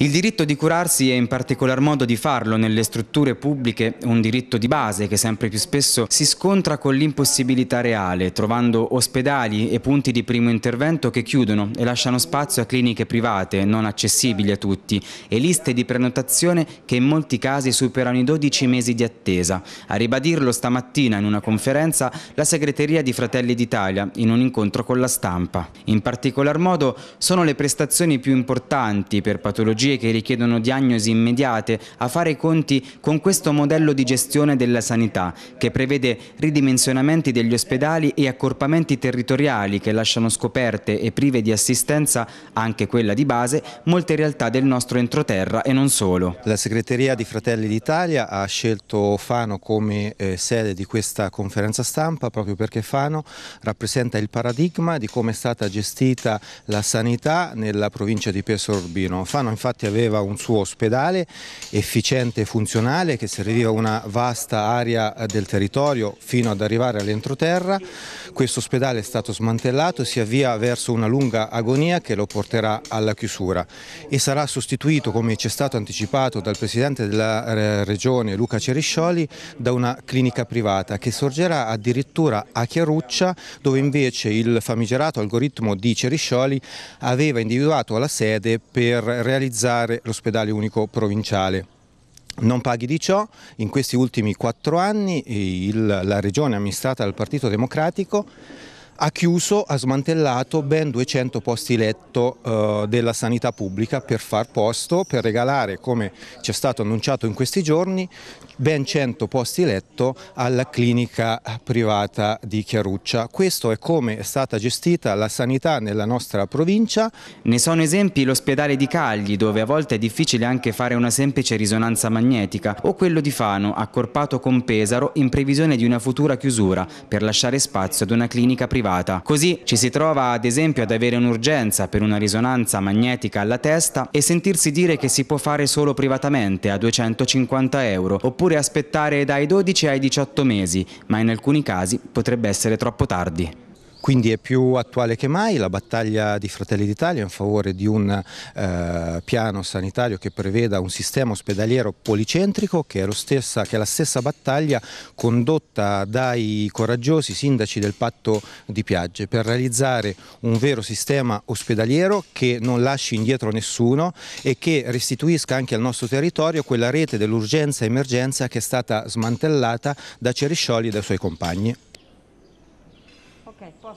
Il diritto di curarsi e in particolar modo di farlo nelle strutture pubbliche un diritto di base che sempre più spesso si scontra con l'impossibilità reale, trovando ospedali e punti di primo intervento che chiudono e lasciano spazio a cliniche private non accessibili a tutti e liste di prenotazione che in molti casi superano i 12 mesi di attesa. A ribadirlo stamattina in una conferenza la segreteria di Fratelli d'Italia in un incontro con la stampa. In particolar modo sono le prestazioni più importanti per patologie patologie che richiedono diagnosi immediate a fare i conti con questo modello di gestione della sanità che prevede ridimensionamenti degli ospedali e accorpamenti territoriali che lasciano scoperte e prive di assistenza, anche quella di base, molte realtà del nostro entroterra e non solo. La segreteria di Fratelli d'Italia ha scelto Fano come eh, sede di questa conferenza stampa proprio perché Fano rappresenta il paradigma di come è stata gestita la sanità nella provincia di Pesaro Urbino. Fano infatti infatti aveva un suo ospedale efficiente e funzionale che serviva una vasta area del territorio fino ad arrivare all'entroterra. Questo ospedale è stato smantellato e si avvia verso una lunga agonia che lo porterà alla chiusura e sarà sostituito, come ci è stato anticipato dal Presidente della eh, Regione Luca Ceriscioli, da una clinica privata che sorgerà addirittura a Chiaruccia dove invece il famigerato algoritmo di Ceriscioli aveva individuato la sede per realizzare utilizzare l'ospedale unico provinciale. Non paghi di ciò, in questi ultimi quattro anni il, la regione amministrata dal Partito Democratico ha chiuso, ha smantellato ben 200 posti letto eh, della sanità pubblica per far posto, per regalare, come ci è stato annunciato in questi giorni, ben 100 posti letto alla clinica privata di Chiaruccia. Questo è come è stata gestita la sanità nella nostra provincia. Ne sono esempi l'ospedale di Cagli, dove a volte è difficile anche fare una semplice risonanza magnetica, o quello di Fano, accorpato con Pesaro, in previsione di una futura chiusura, per lasciare spazio ad una clinica privata privata. Così ci si trova ad esempio ad avere un'urgenza per una risonanza magnetica alla testa e sentirsi dire che si può fare solo privatamente a 250 euro oppure aspettare dai 12 ai 18 mesi, ma in alcuni casi potrebbe essere troppo tardi. Quindi è più attuale che mai la battaglia di Fratelli d'Italia in favore di un eh, piano sanitario che preveda un sistema ospedaliero policentrico che è, stessa, che è, la stessa battaglia condotta dai coraggiosi sindaci del patto di Piagge per realizzare un vero sistema ospedaliero che non lasci indietro nessuno e che restituisca anche al nostro territorio quella rete dell'urgenza emergenza che è stata smantellata da Ceriscioli e dai suoi compagni. Gracias.